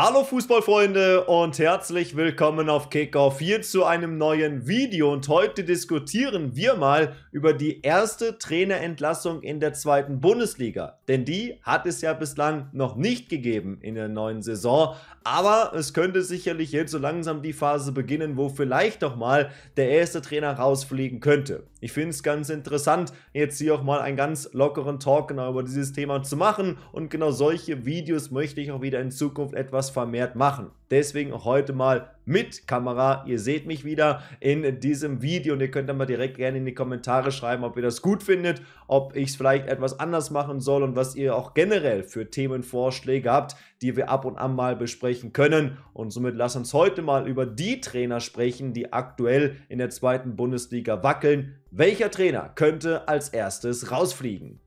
Hallo Fußballfreunde und herzlich willkommen auf Kickoff hier zu einem neuen Video und heute diskutieren wir mal über die erste Trainerentlassung in der zweiten Bundesliga, denn die hat es ja bislang noch nicht gegeben in der neuen Saison, aber es könnte sicherlich jetzt so langsam die Phase beginnen, wo vielleicht doch mal der erste Trainer rausfliegen könnte. Ich finde es ganz interessant, jetzt hier auch mal einen ganz lockeren Talk genau über dieses Thema zu machen und genau solche Videos möchte ich auch wieder in Zukunft etwas sowas vermehrt machen. Deswegen heute mal mit Kamera. Ihr seht mich wieder in diesem Video und ihr könnt dann mal direkt gerne in die Kommentare schreiben, ob ihr das gut findet, ob ich es vielleicht etwas anders machen soll und was ihr auch generell für Themenvorschläge habt, die wir ab und an mal besprechen können. Und somit lasst uns heute mal über die Trainer sprechen, die aktuell in der zweiten Bundesliga wackeln. Welcher Trainer könnte als erstes rausfliegen?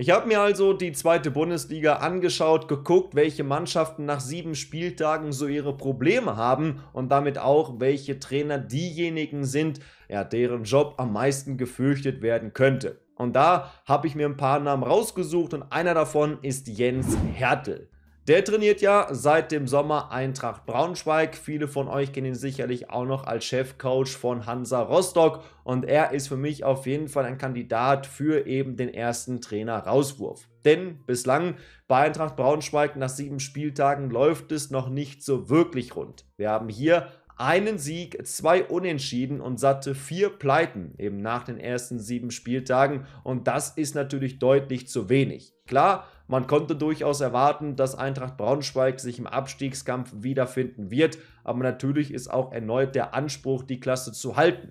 Ich habe mir also die zweite Bundesliga angeschaut, geguckt, welche Mannschaften nach sieben Spieltagen so ihre Probleme haben und damit auch, welche Trainer diejenigen sind, ja, deren Job am meisten gefürchtet werden könnte. Und da habe ich mir ein paar Namen rausgesucht und einer davon ist Jens Hertel. Der trainiert ja seit dem Sommer Eintracht Braunschweig. Viele von euch kennen ihn sicherlich auch noch als Chefcoach von Hansa Rostock. Und er ist für mich auf jeden Fall ein Kandidat für eben den ersten Trainer-Rauswurf. Denn bislang bei Eintracht Braunschweig nach sieben Spieltagen läuft es noch nicht so wirklich rund. Wir haben hier einen Sieg, zwei Unentschieden und satte vier Pleiten eben nach den ersten sieben Spieltagen. Und das ist natürlich deutlich zu wenig. Klar, man konnte durchaus erwarten, dass Eintracht Braunschweig sich im Abstiegskampf wiederfinden wird, aber natürlich ist auch erneut der Anspruch, die Klasse zu halten.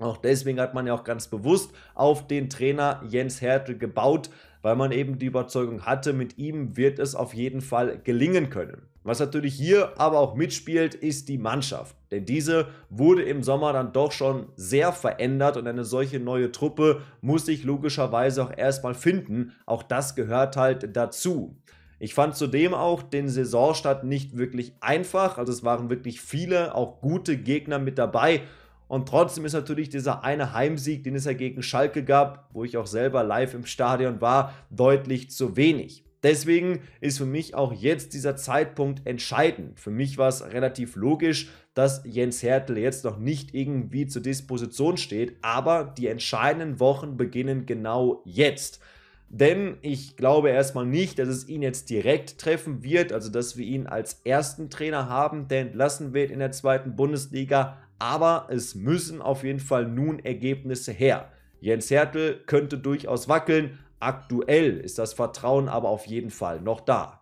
Auch deswegen hat man ja auch ganz bewusst auf den Trainer Jens Hertel gebaut, weil man eben die Überzeugung hatte, mit ihm wird es auf jeden Fall gelingen können. Was natürlich hier aber auch mitspielt, ist die Mannschaft. Denn diese wurde im Sommer dann doch schon sehr verändert und eine solche neue Truppe muss sich logischerweise auch erstmal finden. Auch das gehört halt dazu. Ich fand zudem auch den Saisonstart nicht wirklich einfach. Also es waren wirklich viele, auch gute Gegner mit dabei. Und trotzdem ist natürlich dieser eine Heimsieg, den es ja gegen Schalke gab, wo ich auch selber live im Stadion war, deutlich zu wenig. Deswegen ist für mich auch jetzt dieser Zeitpunkt entscheidend. Für mich war es relativ logisch, dass Jens Hertel jetzt noch nicht irgendwie zur Disposition steht, aber die entscheidenden Wochen beginnen genau jetzt. Denn ich glaube erstmal nicht, dass es ihn jetzt direkt treffen wird, also dass wir ihn als ersten Trainer haben, der entlassen wird in der zweiten Bundesliga aber es müssen auf jeden Fall nun Ergebnisse her. Jens Hertel könnte durchaus wackeln, aktuell ist das Vertrauen aber auf jeden Fall noch da.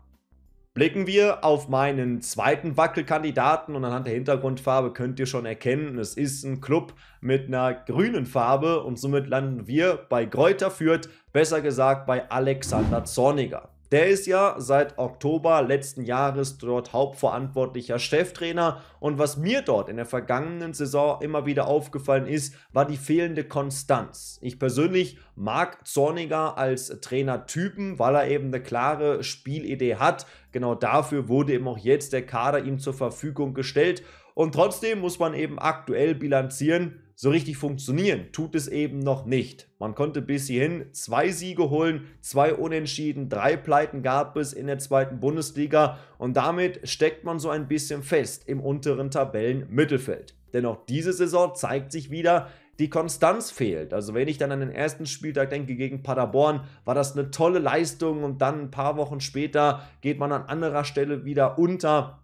Blicken wir auf meinen zweiten Wackelkandidaten und anhand der Hintergrundfarbe könnt ihr schon erkennen, es ist ein Club mit einer grünen Farbe und somit landen wir bei Gräuter Fürth, besser gesagt bei Alexander Zorniger. Der ist ja seit Oktober letzten Jahres dort hauptverantwortlicher Cheftrainer und was mir dort in der vergangenen Saison immer wieder aufgefallen ist, war die fehlende Konstanz. Ich persönlich mag Zorniger als Trainertypen, weil er eben eine klare Spielidee hat. Genau dafür wurde eben auch jetzt der Kader ihm zur Verfügung gestellt und trotzdem muss man eben aktuell bilanzieren, so richtig funktionieren tut es eben noch nicht. Man konnte bis hierhin zwei Siege holen, zwei Unentschieden, drei Pleiten gab es in der zweiten Bundesliga und damit steckt man so ein bisschen fest im unteren Tabellenmittelfeld. Denn auch diese Saison zeigt sich wieder, die Konstanz fehlt. Also wenn ich dann an den ersten Spieltag denke gegen Paderborn, war das eine tolle Leistung und dann ein paar Wochen später geht man an anderer Stelle wieder unter.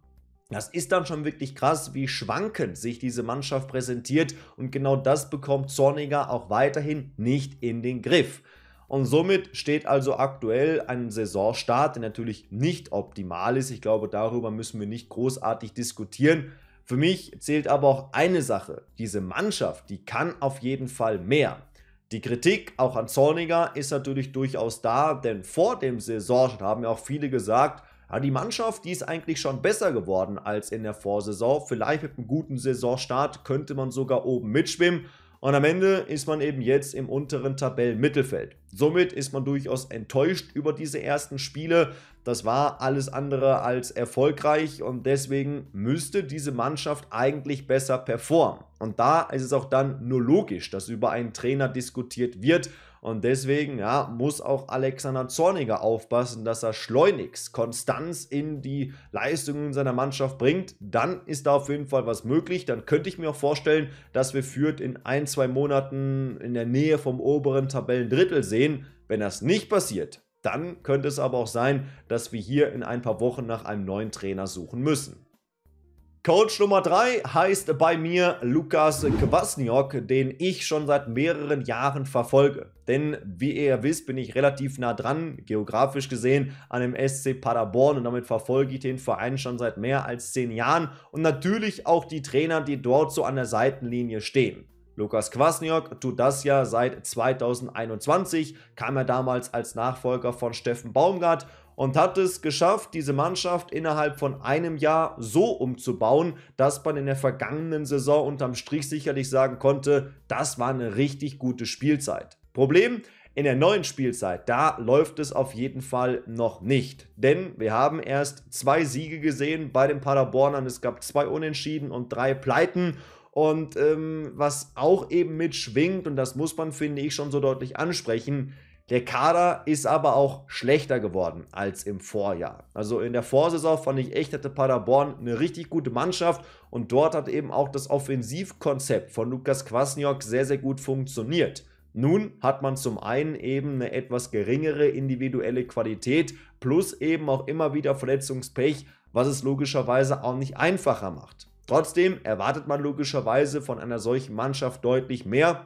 Das ist dann schon wirklich krass, wie schwankend sich diese Mannschaft präsentiert und genau das bekommt Zorniger auch weiterhin nicht in den Griff. Und somit steht also aktuell ein Saisonstart, der natürlich nicht optimal ist. Ich glaube, darüber müssen wir nicht großartig diskutieren. Für mich zählt aber auch eine Sache. Diese Mannschaft, die kann auf jeden Fall mehr. Die Kritik auch an Zorniger ist natürlich durchaus da, denn vor dem Saisonstart haben ja auch viele gesagt, aber die Mannschaft, die ist eigentlich schon besser geworden als in der Vorsaison. Vielleicht mit einem guten Saisonstart könnte man sogar oben mitschwimmen. Und am Ende ist man eben jetzt im unteren Tabellenmittelfeld. Somit ist man durchaus enttäuscht über diese ersten Spiele. Das war alles andere als erfolgreich und deswegen müsste diese Mannschaft eigentlich besser performen. Und da ist es auch dann nur logisch, dass über einen Trainer diskutiert wird und deswegen ja, muss auch Alexander Zorniger aufpassen, dass er schleunigst Konstanz in die Leistungen seiner Mannschaft bringt. Dann ist da auf jeden Fall was möglich. Dann könnte ich mir auch vorstellen, dass wir Fürth in ein, zwei Monaten in der Nähe vom oberen Tabellendrittel sehen. Wenn das nicht passiert, dann könnte es aber auch sein, dass wir hier in ein paar Wochen nach einem neuen Trainer suchen müssen. Coach Nummer 3 heißt bei mir Lukas Kwasniok, den ich schon seit mehreren Jahren verfolge. Denn wie ihr wisst, bin ich relativ nah dran, geografisch gesehen, an dem SC Paderborn und damit verfolge ich den Verein schon seit mehr als 10 Jahren und natürlich auch die Trainer, die dort so an der Seitenlinie stehen. Lukas Kwasniok tut das ja seit 2021, kam er damals als Nachfolger von Steffen Baumgart und hat es geschafft, diese Mannschaft innerhalb von einem Jahr so umzubauen, dass man in der vergangenen Saison unterm Strich sicherlich sagen konnte, das war eine richtig gute Spielzeit. Problem, in der neuen Spielzeit, da läuft es auf jeden Fall noch nicht. Denn wir haben erst zwei Siege gesehen bei den Paderbornern. Es gab zwei Unentschieden und drei Pleiten. Und ähm, was auch eben mitschwingt, und das muss man, finde ich, schon so deutlich ansprechen, der Kader ist aber auch schlechter geworden als im Vorjahr. Also in der Vorsaison fand ich echt, hatte Paderborn eine richtig gute Mannschaft und dort hat eben auch das Offensivkonzept von Lukas Kwasniok sehr, sehr gut funktioniert. Nun hat man zum einen eben eine etwas geringere individuelle Qualität plus eben auch immer wieder Verletzungspech, was es logischerweise auch nicht einfacher macht. Trotzdem erwartet man logischerweise von einer solchen Mannschaft deutlich mehr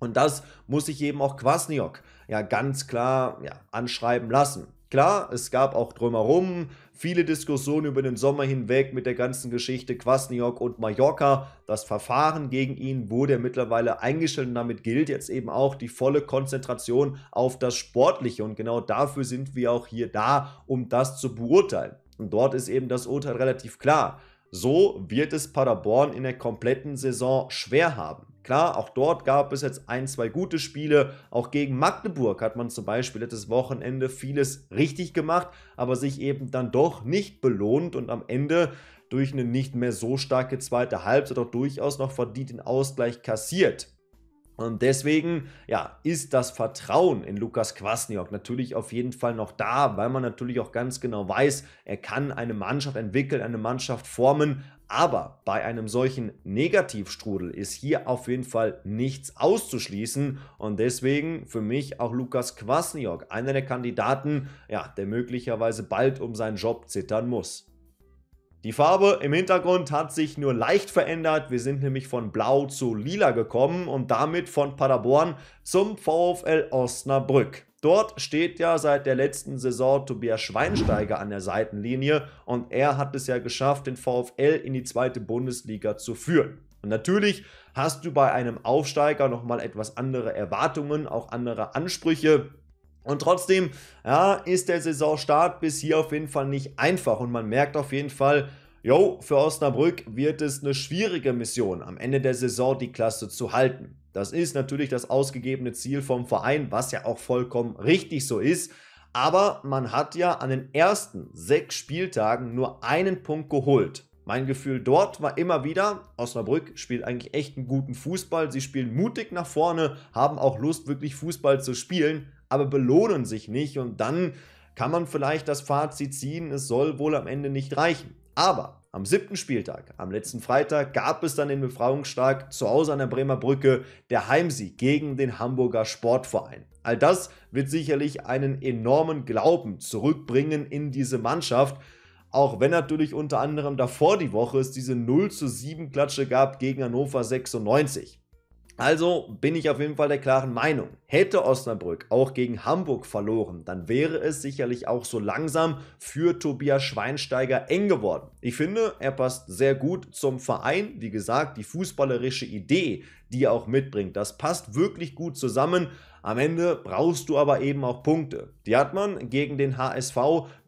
und das muss sich eben auch Kwasniok ja ganz klar ja, anschreiben lassen. Klar, es gab auch drumherum viele Diskussionen über den Sommer hinweg mit der ganzen Geschichte Kwasniok und Mallorca. Das Verfahren gegen ihn wurde mittlerweile eingestellt und damit gilt jetzt eben auch die volle Konzentration auf das Sportliche. Und genau dafür sind wir auch hier da, um das zu beurteilen. Und dort ist eben das Urteil relativ klar. So wird es Paderborn in der kompletten Saison schwer haben. Klar, auch dort gab es jetzt ein, zwei gute Spiele. Auch gegen Magdeburg hat man zum Beispiel letztes Wochenende vieles richtig gemacht, aber sich eben dann doch nicht belohnt und am Ende durch eine nicht mehr so starke zweite Halbzeit auch durchaus noch verdient den Ausgleich kassiert. Und deswegen, ja, ist das Vertrauen in Lukas Kwasniok natürlich auf jeden Fall noch da, weil man natürlich auch ganz genau weiß, er kann eine Mannschaft entwickeln, eine Mannschaft formen, aber bei einem solchen Negativstrudel ist hier auf jeden Fall nichts auszuschließen. Und deswegen für mich auch Lukas Kwasniok, einer der Kandidaten, ja, der möglicherweise bald um seinen Job zittern muss. Die Farbe im Hintergrund hat sich nur leicht verändert. Wir sind nämlich von Blau zu Lila gekommen und damit von Paderborn zum VfL Osnabrück. Dort steht ja seit der letzten Saison Tobias Schweinsteiger an der Seitenlinie und er hat es ja geschafft, den VfL in die zweite Bundesliga zu führen. Und natürlich hast du bei einem Aufsteiger nochmal etwas andere Erwartungen, auch andere Ansprüche. Und trotzdem ja, ist der Saisonstart bis hier auf jeden Fall nicht einfach und man merkt auf jeden Fall, Jo, für Osnabrück wird es eine schwierige Mission, am Ende der Saison die Klasse zu halten. Das ist natürlich das ausgegebene Ziel vom Verein, was ja auch vollkommen richtig so ist. Aber man hat ja an den ersten sechs Spieltagen nur einen Punkt geholt. Mein Gefühl dort war immer wieder, Osnabrück spielt eigentlich echt einen guten Fußball. Sie spielen mutig nach vorne, haben auch Lust, wirklich Fußball zu spielen aber belohnen sich nicht und dann kann man vielleicht das Fazit ziehen, es soll wohl am Ende nicht reichen. Aber am siebten Spieltag, am letzten Freitag, gab es dann den Befreiungsschlag zu Hause an der Bremer Brücke, der Heimsieg gegen den Hamburger Sportverein. All das wird sicherlich einen enormen Glauben zurückbringen in diese Mannschaft, auch wenn natürlich unter anderem davor die Woche es diese 0 zu 7 Klatsche gab gegen Hannover 96. Also bin ich auf jeden Fall der klaren Meinung. Hätte Osnabrück auch gegen Hamburg verloren, dann wäre es sicherlich auch so langsam für Tobias Schweinsteiger eng geworden. Ich finde, er passt sehr gut zum Verein. Wie gesagt, die fußballerische Idee, die er auch mitbringt, das passt wirklich gut zusammen. Am Ende brauchst du aber eben auch Punkte. Die hat man gegen den HSV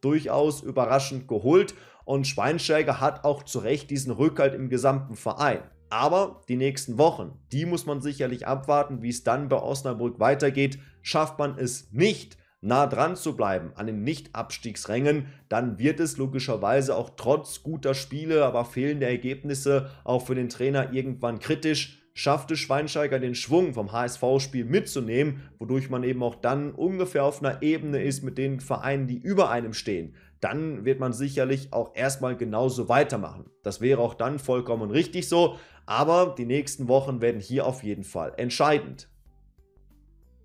durchaus überraschend geholt und Schweinsteiger hat auch zu Recht diesen Rückhalt im gesamten Verein. Aber die nächsten Wochen, die muss man sicherlich abwarten, wie es dann bei Osnabrück weitergeht. Schafft man es nicht, nah dran zu bleiben an den Nicht-Abstiegsrängen, dann wird es logischerweise auch trotz guter Spiele, aber fehlender Ergebnisse auch für den Trainer irgendwann kritisch. Schaffte Schweinsteiger den Schwung vom HSV-Spiel mitzunehmen, wodurch man eben auch dann ungefähr auf einer Ebene ist mit den Vereinen, die über einem stehen dann wird man sicherlich auch erstmal genauso weitermachen. Das wäre auch dann vollkommen richtig so, aber die nächsten Wochen werden hier auf jeden Fall entscheidend.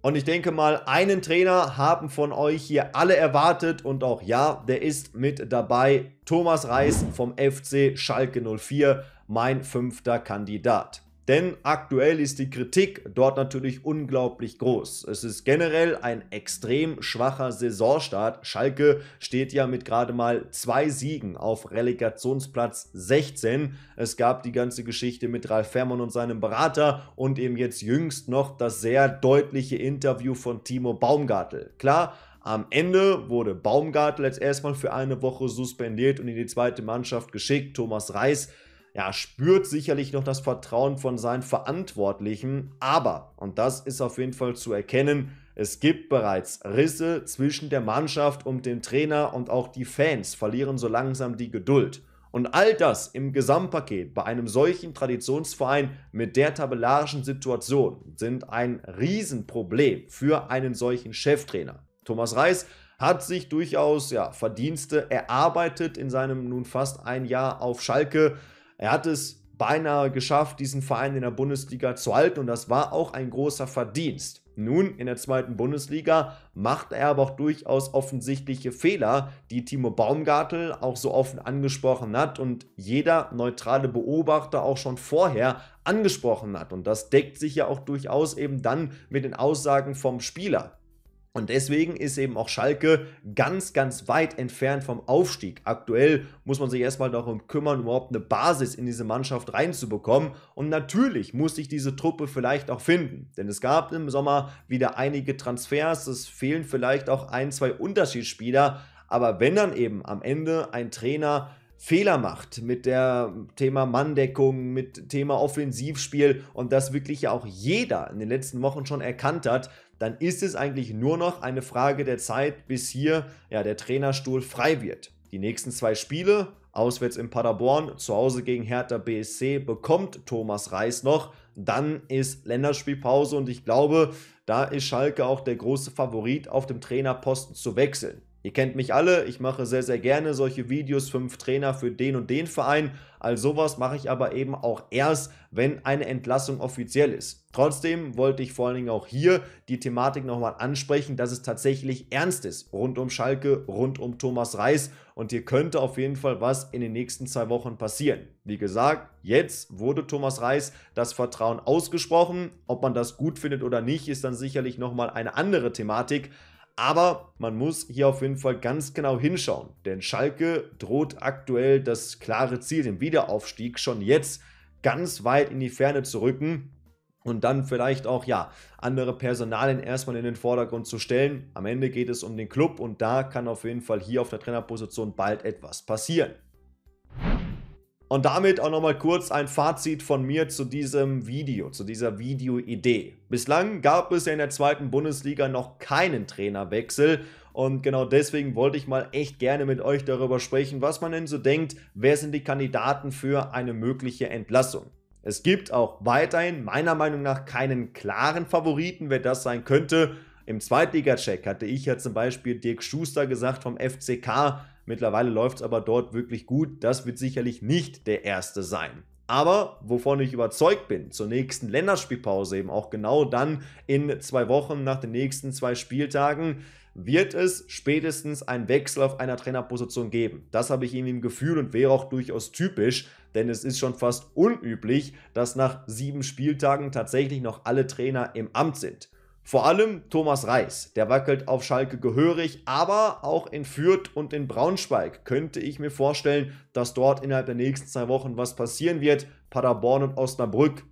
Und ich denke mal, einen Trainer haben von euch hier alle erwartet und auch ja, der ist mit dabei. Thomas Reis vom FC Schalke 04, mein fünfter Kandidat. Denn aktuell ist die Kritik dort natürlich unglaublich groß. Es ist generell ein extrem schwacher Saisonstart. Schalke steht ja mit gerade mal zwei Siegen auf Relegationsplatz 16. Es gab die ganze Geschichte mit Ralf Fährmann und seinem Berater und eben jetzt jüngst noch das sehr deutliche Interview von Timo Baumgartel. Klar, am Ende wurde Baumgartel jetzt erstmal für eine Woche suspendiert und in die zweite Mannschaft geschickt. Thomas Reis ja, spürt sicherlich noch das Vertrauen von seinen Verantwortlichen, aber, und das ist auf jeden Fall zu erkennen, es gibt bereits Risse zwischen der Mannschaft und dem Trainer und auch die Fans verlieren so langsam die Geduld. Und all das im Gesamtpaket bei einem solchen Traditionsverein mit der tabellarischen Situation sind ein Riesenproblem für einen solchen Cheftrainer. Thomas Reis hat sich durchaus ja, Verdienste erarbeitet in seinem nun fast ein Jahr auf Schalke. Er hat es beinahe geschafft, diesen Verein in der Bundesliga zu halten und das war auch ein großer Verdienst. Nun in der zweiten Bundesliga macht er aber auch durchaus offensichtliche Fehler, die Timo Baumgartel auch so offen angesprochen hat und jeder neutrale Beobachter auch schon vorher angesprochen hat. Und das deckt sich ja auch durchaus eben dann mit den Aussagen vom Spieler. Und deswegen ist eben auch Schalke ganz, ganz weit entfernt vom Aufstieg. Aktuell muss man sich erstmal darum kümmern, überhaupt eine Basis in diese Mannschaft reinzubekommen. Und natürlich muss sich diese Truppe vielleicht auch finden. Denn es gab im Sommer wieder einige Transfers. Es fehlen vielleicht auch ein, zwei Unterschiedsspieler. Aber wenn dann eben am Ende ein Trainer Fehler macht mit der Thema Manndeckung, mit Thema Offensivspiel und das wirklich ja auch jeder in den letzten Wochen schon erkannt hat, dann ist es eigentlich nur noch eine Frage der Zeit, bis hier ja, der Trainerstuhl frei wird. Die nächsten zwei Spiele, auswärts in Paderborn, zu Hause gegen Hertha BSC, bekommt Thomas Reis noch. Dann ist Länderspielpause und ich glaube, da ist Schalke auch der große Favorit, auf dem Trainerposten zu wechseln. Ihr kennt mich alle, ich mache sehr, sehr gerne solche Videos, fünf Trainer für den und den Verein. All sowas mache ich aber eben auch erst, wenn eine Entlassung offiziell ist. Trotzdem wollte ich vor allen Dingen auch hier die Thematik nochmal ansprechen, dass es tatsächlich ernst ist. Rund um Schalke, rund um Thomas Reis. Und hier könnte auf jeden Fall was in den nächsten zwei Wochen passieren. Wie gesagt, jetzt wurde Thomas Reis das Vertrauen ausgesprochen. Ob man das gut findet oder nicht, ist dann sicherlich nochmal eine andere Thematik aber man muss hier auf jeden Fall ganz genau hinschauen, denn Schalke droht aktuell das klare Ziel, den Wiederaufstieg schon jetzt ganz weit in die Ferne zu rücken und dann vielleicht auch ja andere Personalien erstmal in den Vordergrund zu stellen. Am Ende geht es um den Club und da kann auf jeden Fall hier auf der Trainerposition bald etwas passieren. Und damit auch nochmal kurz ein Fazit von mir zu diesem Video, zu dieser Videoidee. Bislang gab es ja in der zweiten Bundesliga noch keinen Trainerwechsel und genau deswegen wollte ich mal echt gerne mit euch darüber sprechen, was man denn so denkt, wer sind die Kandidaten für eine mögliche Entlassung. Es gibt auch weiterhin meiner Meinung nach keinen klaren Favoriten, wer das sein könnte im Zweitliga-Check hatte ich ja zum Beispiel Dirk Schuster gesagt vom FCK, mittlerweile läuft es aber dort wirklich gut, das wird sicherlich nicht der erste sein. Aber wovon ich überzeugt bin, zur nächsten Länderspielpause, eben auch genau dann in zwei Wochen nach den nächsten zwei Spieltagen, wird es spätestens einen Wechsel auf einer Trainerposition geben. Das habe ich irgendwie im Gefühl und wäre auch durchaus typisch, denn es ist schon fast unüblich, dass nach sieben Spieltagen tatsächlich noch alle Trainer im Amt sind. Vor allem Thomas Reis, der wackelt auf Schalke gehörig, aber auch in Fürth und in Braunschweig könnte ich mir vorstellen, dass dort innerhalb der nächsten zwei Wochen was passieren wird. Paderborn und Osnabrück.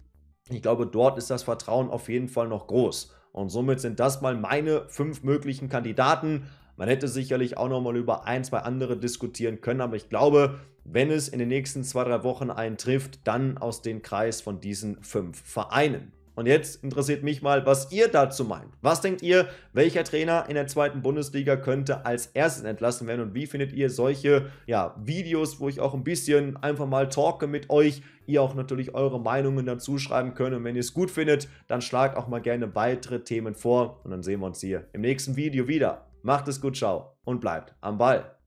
Ich glaube, dort ist das Vertrauen auf jeden Fall noch groß. Und somit sind das mal meine fünf möglichen Kandidaten. Man hätte sicherlich auch nochmal über ein, zwei andere diskutieren können, aber ich glaube, wenn es in den nächsten zwei, drei Wochen einen trifft, dann aus dem Kreis von diesen fünf Vereinen. Und jetzt interessiert mich mal, was ihr dazu meint. Was denkt ihr, welcher Trainer in der zweiten Bundesliga könnte als erstes entlassen werden und wie findet ihr solche ja, Videos, wo ich auch ein bisschen einfach mal talke mit euch, ihr auch natürlich eure Meinungen dazu schreiben könnt und wenn ihr es gut findet, dann schlagt auch mal gerne weitere Themen vor und dann sehen wir uns hier im nächsten Video wieder. Macht es gut, ciao und bleibt am Ball.